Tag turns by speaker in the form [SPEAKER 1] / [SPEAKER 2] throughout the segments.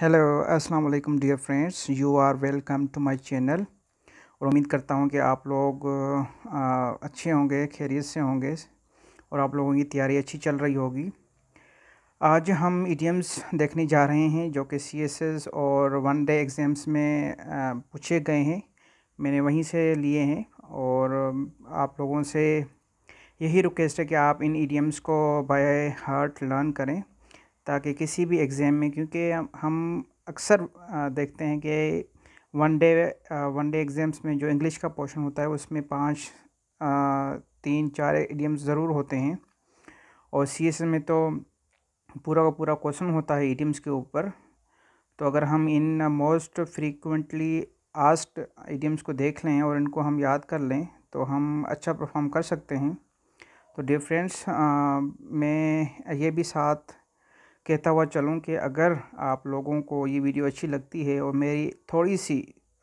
[SPEAKER 1] hello अस्सलाम वालेकुम dear friends you are welcome to my channel और उम्मीद करता हूँ कि आप लोग आ, अच्छे होंगे खैरियत से होंगे और आप लोगों की तैयारी अच्छी चल रही होगी आज हम इडियम्स देखने जा रहे हैं जो कि सीएसएस और वन डे एग्ज़ाम्स में पूछे गए हैं मैंने वहीं से लिए हैं और आप लोगों से यही रिक्वेस्ट है कि आप इन ईडियम्स को बाय हार्ट लर्न करें ताकि किसी भी एग्ज़ाम में क्योंकि हम अक्सर देखते हैं कि one day one day exams में जो इंग्लिश का पोर्शन होता है उसमें पाँच तीन चार एडियम्स ज़रूर होते हैं और सी में तो पूरा का पूरा क्वेश्चन होता है एडियम्स के ऊपर तो अगर हम इन मोस्ट फ्रीक्वेंटली आस्ट एडियम्स को देख लें और इनको हम याद कर लें तो हम अच्छा परफॉर्म कर सकते हैं तो डिफरेंस में ये भी साथ कहता हुआ चलूँ कि अगर आप लोगों को ये वीडियो अच्छी लगती है और मेरी थोड़ी सी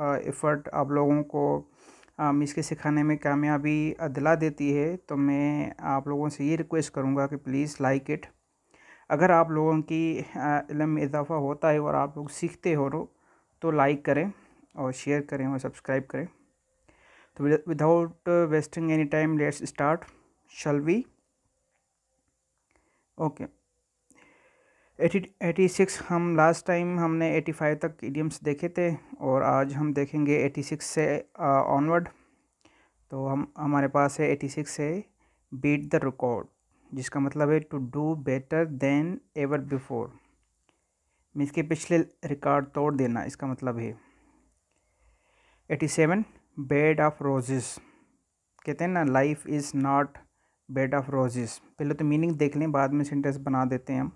[SPEAKER 1] एफ़र्ट आप लोगों को इसके सिखाने में कामयाबी दिला देती है तो मैं आप लोगों से ये रिक्वेस्ट करूँगा कि प्लीज़ लाइक इट अगर आप लोगों की इलम में इजाफ़ा होता है और आप लोग सीखते हो तो लाइक करें और शेयर करें और सब्सक्राइब करें तो without wasting any time let's start shall we okay eighty eighty six हम लास्ट टाइम हमने एटी फाइव तक इडियम्स देखे थे और आज हम देखेंगे एटी सिक्स से ऑनवर्ड तो हम हमारे पास है एटी सिक्स है बीट द रिकॉर्ड जिसका मतलब है to do better than ever before means के पिछले रिकॉर्ड तोड़ देना इसका मतलब है eighty seven bed of roses कहते हैं ना life is not bed of roses पहले तो मीनिंग देख लें बाद में सेंटेंस बना देते हैं हम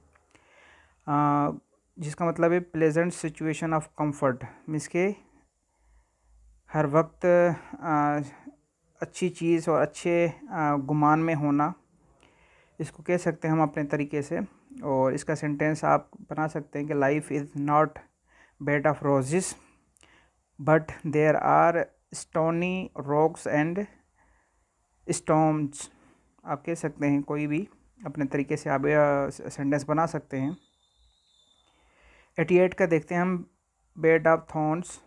[SPEAKER 1] जिसका मतलब है pleasant situation of comfort means के हर वक्त आ, अच्छी चीज़ और अच्छे गुमान में होना इसको कह सकते हैं हम अपने तरीके से और इसका सेंटेंस आप बना सकते हैं कि life is not bed of roses but there are stony rocks and storms आप कह सकते हैं कोई भी अपने तरीके से आप सेंटेंस बना सकते हैं एटी एट का देखते हैं हम बेड ऑफ थॉर्नस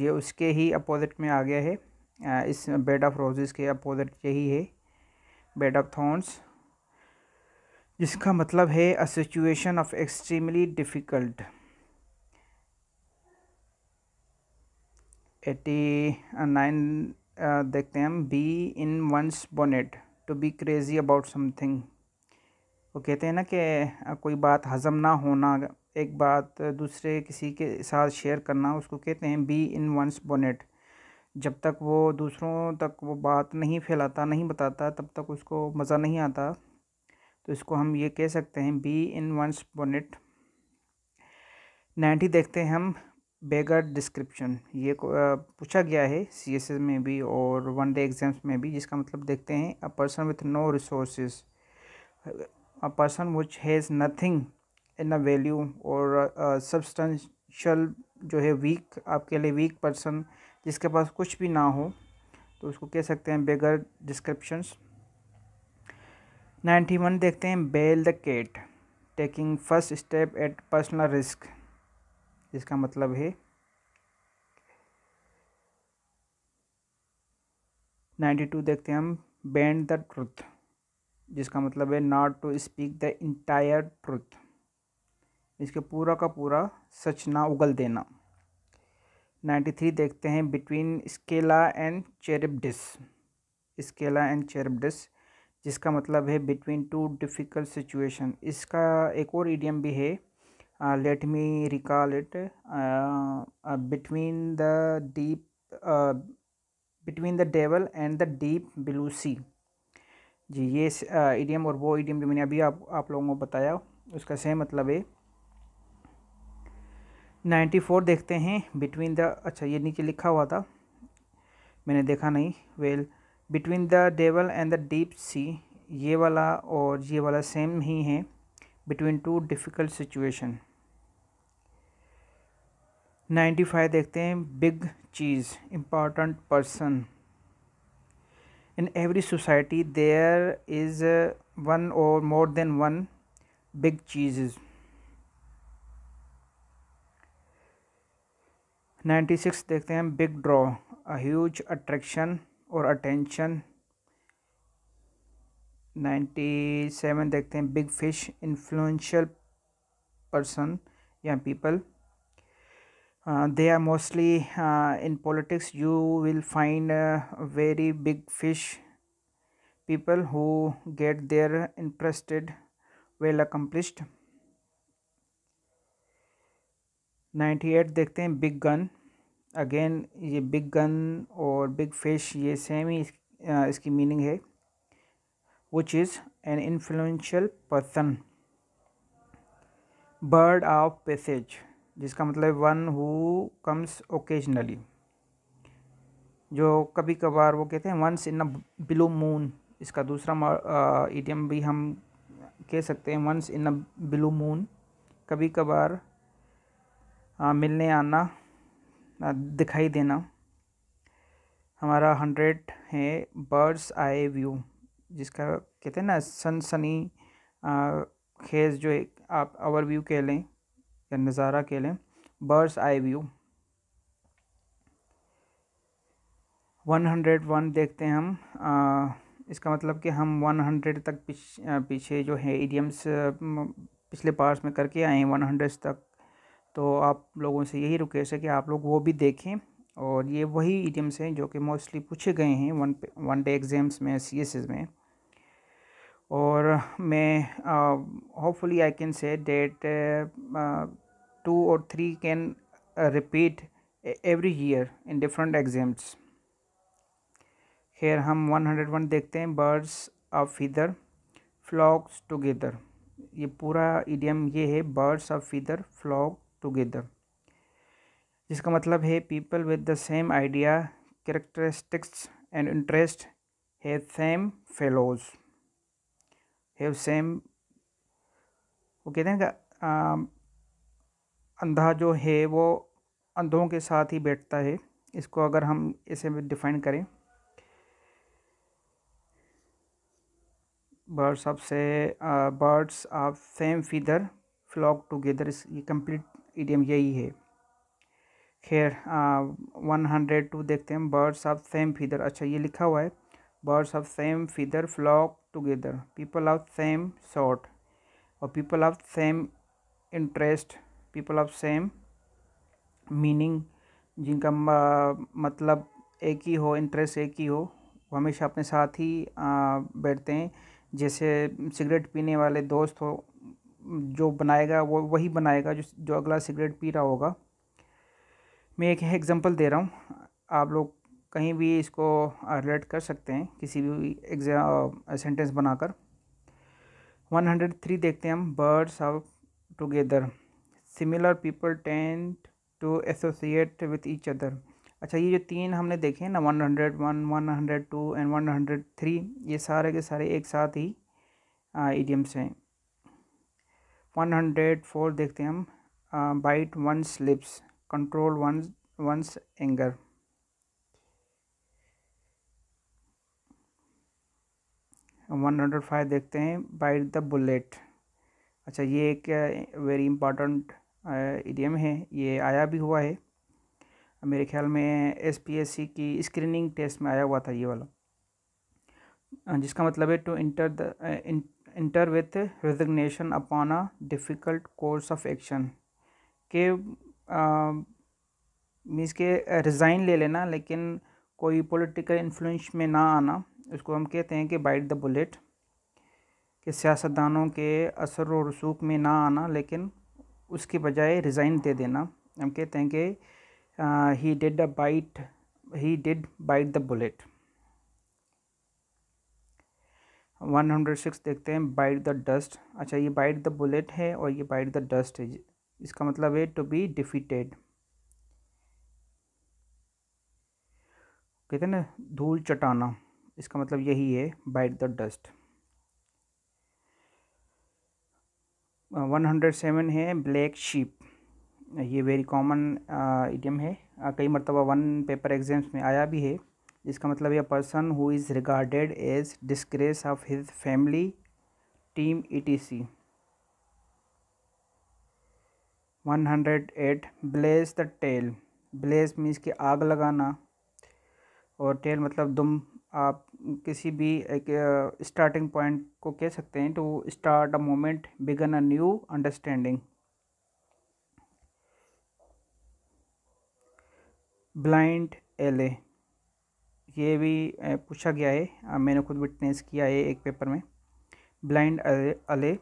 [SPEAKER 1] ये उसके ही अपोजिट में आ गया है इस बेड ऑफ रोजेज़ के अपोजिट यही है बेड ऑफ थॉर्नस जिसका मतलब है a situation of extremely difficult eighty nine देखते हैं हम bee in one's bonnet to be crazy about something वो कहते हैं ना कि कोई बात हज़म ना होना एक बात दूसरे किसी के साथ शेयर करना उसको कहते हैं बी इन वंस बोनेट जब तक वो दूसरों तक वो बात नहीं फैलाता नहीं बताता तब तक उसको मज़ा नहीं आता तो इसको हम ये कह सकते हैं bee in one's bonnet ninety देखते हैं हम बेगर डिस्क्रिप्शन ये पूछा गया है सी एस एस में भी और वन डे एग्ज़ाम्स में भी जिसका मतलब देखते हैं a person with no resource a person which has nothing in a value और सब्सटेंशल जो है वीक आपके लिए वीक पर्सन जिसके पास कुछ भी ना हो तो उसको कह सकते हैं बेगर डिस्क्रिप्शंस नाइन्टी वन देखते हैं bell the cat taking first step at personal risk जिसका मतलब है नाइन्टी टू देखते हैं हम बैंड द ट्रुथ जिसका मतलब है not to speak the entire truth इसके पूरा का पूरा सचना उगल देना नाइन्टी थ्री देखते हैं between Scylla and Charybdis Scylla and Charybdis जिसका मतलब है बिटवीन टू डिफ़िकल्ट सिचुएशन इसका एक और ईडियम भी है let me recall it between the deep between the devil and the deep blue sea जी ये ईडियम uh, और वो ईडियम जो मैंने अभी आप आप लोगों को बताया उसका सेम मतलब है नाइन्टी फोर देखते हैं बिटवीन द अच्छा ये नीचे लिखा हुआ था मैंने देखा नहीं well between the devil and the deep sea ये वाला और ये वाला सेम ही है between two difficult situation ninety five देखते हैं big cheese important person in every society there is one or more than one big cheese ninety six देखते हैं big draw a huge attraction और अटेंशन नाइन्टी सेवन देखते हैं big fish influential person या people they are mostly in politics you will find very big fish people who get their interested well accomplished ninety eight देखते हैं big gun again ये big gun और big fish ये same ही इसकी meaning है which is an influential person bird of passage जिसका मतलब वन हु कम्स ओकेजनली जो कभी कभार वो कहते हैं once in a blue moon इसका दूसरा ईडियम भी हम कह सकते हैं once in a blue moon कभी कभार मिलने आना दिखाई देना हमारा हंड्रेड है बर्ड्स आई व्यू जिसका कहते हैं ना सन सनी खेज जो एक आप ओवर व्यू कह लें या नज़ारा कह लें bird's eye view one hundred one देखते हैं हम आ, इसका मतलब कि हम वन हंड्रेड तक पीछे जो है एडियम्स पिछले पार्ट्स में करके आए हैं वन हंड्रेड तक तो आप लोगों से यही रिक्वेस्ट है कि आप लोग वो भी देखें और ये वही ईडियम्स हैं जो कि मोस्टली पूछे गए हैं वन वन डे एग्ज़ाम्स में सी एस में और मैं hopefully I can say that two और three can repeat every year in different exams खैर हम 101 देखते हैं birds of feather flocks together ये पूरा ईडियम ये है birds of feather flock together जिसका मतलब है people with the same idea characteristics and interest have same fellows have same वो कहते हैं अंधा जो है वो अंधों के साथ ही बैठता है इसको अगर हम इसे डिफाइन करें birds of say birds of same feather flock together इस ये कंप्लीट इडियम यही है खैर वन हंड्रेड टू देखते हैं बर्ड्स ऑफ सेम फीदर अच्छा ये लिखा हुआ है birds of same feather flock together people of same sort और people of same interest people of same meaning जिनका मतलब एक ही हो इंटरेस्ट एक ही हो वो हमेशा अपने साथ ही बैठते हैं जैसे सिगरेट पीने वाले दोस्त हो जो बनाएगा वो वही बनाएगा जो जो अगला सिगरेट पी रहा होगा मैं एक एग्ज़ाम्पल दे रहा हूँ आप लोग कहीं भी इसको रिलेट कर सकते हैं किसी भी एग्जाम सेंटेंस बनाकर 103 देखते हैं हम birds are together similar people tend to associate with each other अच्छा ये जो तीन हमने देखे ना one hundred one one hundred two and one hundred three ये सारे के सारे एक साथ ही ईडियम्स हैं वन हंड्रेड फोर देखते हैं हम bite one's lips control one one's anger one hundred five देखते हैं बाइट द बुलेट अच्छा ये एक वेरी इम्पॉर्टेंट इडियम है ये आया भी हुआ है मेरे ख्याल में एसपीएससी की स्क्रीनिंग टेस्ट में आया हुआ था ये वाला जिसका मतलब है to enter the enter with resignation upon a difficult course of action के मीन्स uh, के रिज़ाइन uh, ले लेना लेकिन कोई पॉलिटिकल इन्फ्लुएंस में ना आना उसको हम कहते हैं कि बाइट द बुलेट कि सियासतदानों के असर और रसूख में ना आना लेकिन उसके बजाय रिज़ाइन दे देना हम कहते हैं कि he did a bite he did bite the bullet one hundred six देखते हैं बाइट द डस्ट अच्छा ये बाइट द बुलेट है और ये बाइट द डस्ट है इसका मतलब है टू बी डिफिटेड कहते हैं ना धूल चटाना इसका मतलब यही है bite the dust one hundred seven है ब्लैक शीप ये वेरी कॉमन इडियम है कई मरतबा वन पेपर एग्ज़ाम्स में आया भी है इसका मतलब यह person who is regarded as disgrace of his family team etc eight blaze the trail blaze means की आग लगाना और टेल मतलब दुम आप किसी भी एक स्टार्टिंग पॉइंट को कह सकते हैं to start a movement begin a new understanding blind alley ये भी पूछा गया है मैंने खुद विटनेस किया है एक पेपर में ब्लाइंड अले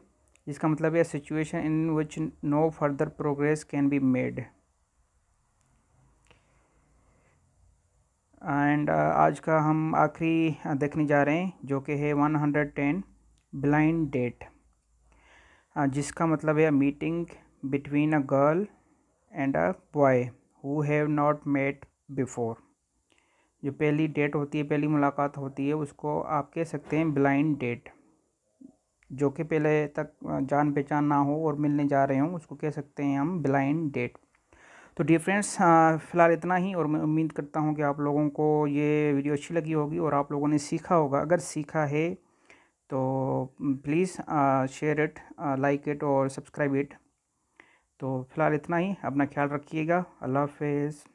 [SPEAKER 1] जिसका मतलब है situation in which no further progress can be made and आज का हम आखिरी देखने जा रहे हैं जो कि है one hundred ten blind date जिसका मतलब है meeting between a girl and a boy who have not met before जो पहली डेट होती है पहली मुलाकात होती है उसको आप कह सकते हैं ब्लाइंड डेट जो कि पहले तक जान पहचान ना हो और मिलने जा रहे हों उसको कह सकते हैं हम ब्लाइंड डेट तो डियर फ्रेंड्स फ़िलहाल इतना ही और मैं उम्मीद करता हूँ कि आप लोगों को ये वीडियो अच्छी लगी होगी और आप लोगों ने सीखा होगा अगर सीखा है तो please share it like it और सब्सक्राइब इट तो फ़िलहाल इतना ही अपना ख्याल रखिएगा अल्लाह हाफिज़